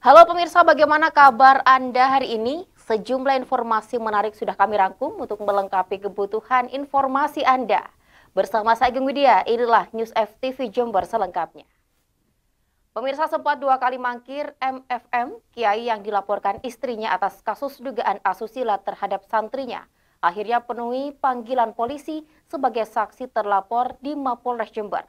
Halo pemirsa, bagaimana kabar Anda hari ini? Sejumlah informasi menarik sudah kami rangkum untuk melengkapi kebutuhan informasi Anda. Bersama saya Geng Widya, inilah News FTV Jember selengkapnya. Pemirsa sempat dua kali mangkir MFM, Kiai yang dilaporkan istrinya atas kasus dugaan asusila terhadap santrinya. Akhirnya penuhi panggilan polisi sebagai saksi terlapor di Mapolres Jember.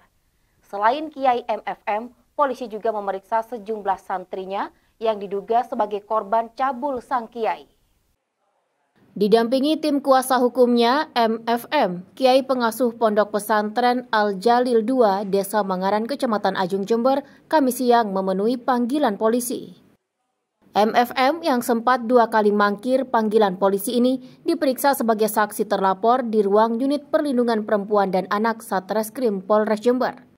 Selain Kiai MFM, polisi juga memeriksa sejumlah santrinya yang diduga sebagai korban cabul sang kiai. Didampingi tim kuasa hukumnya MFM, Kiai Pengasuh Pondok Pesantren Al-Jalil II, Desa Mangaran, Kecamatan Ajung Jember, kami siang memenuhi panggilan polisi. MFM yang sempat dua kali mangkir panggilan polisi ini diperiksa sebagai saksi terlapor di ruang unit perlindungan perempuan dan anak Satreskrim Polres Jember.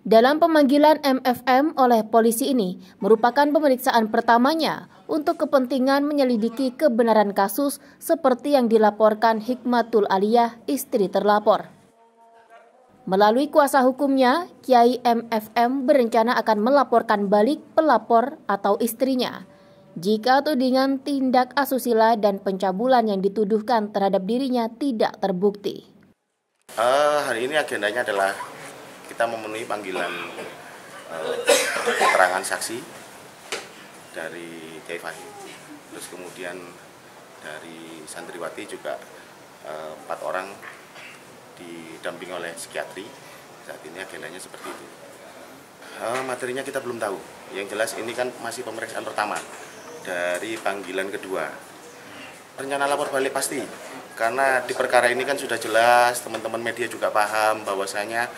Dalam pemanggilan MFM oleh polisi ini merupakan pemeriksaan pertamanya untuk kepentingan menyelidiki kebenaran kasus seperti yang dilaporkan Hikmatul Aliyah, istri terlapor. Melalui kuasa hukumnya, Kiai MFM berencana akan melaporkan balik pelapor atau istrinya jika tudingan tindak asusila dan pencabulan yang dituduhkan terhadap dirinya tidak terbukti. Uh, hari ini agendanya adalah kita memenuhi panggilan uh, keterangan saksi dari Kiai Terus kemudian dari santriwati juga eh, empat orang didamping oleh psikiatri. Saat ini agendanya seperti itu. Uh, materinya kita belum tahu. Yang jelas ini kan masih pemeriksaan pertama dari panggilan kedua. Rencana lapor balik pasti karena di perkara ini kan sudah jelas teman-teman media juga paham bahwasanya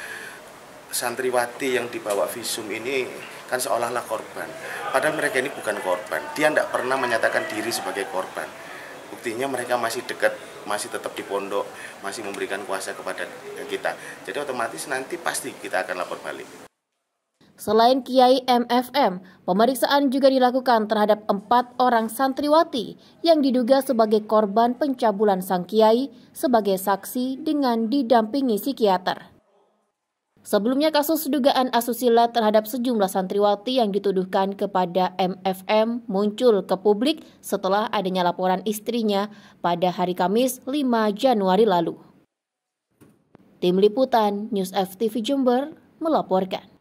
santriwati yang dibawa visum ini kan seolah-olah korban. Padahal mereka ini bukan korban. Dia tidak pernah menyatakan diri sebagai korban. Buktinya mereka masih dekat, masih tetap di pondok, masih memberikan kuasa kepada kita. Jadi otomatis nanti pasti kita akan lapor balik. Selain Kiai MFM, pemeriksaan juga dilakukan terhadap empat orang santriwati yang diduga sebagai korban pencabulan sang Kiai sebagai saksi dengan didampingi psikiater. Sebelumnya kasus dugaan asusila terhadap sejumlah santriwati yang dituduhkan kepada MFM muncul ke publik setelah adanya laporan istrinya pada hari Kamis 5 Januari lalu. Tim Liputan News FTV Jember melaporkan.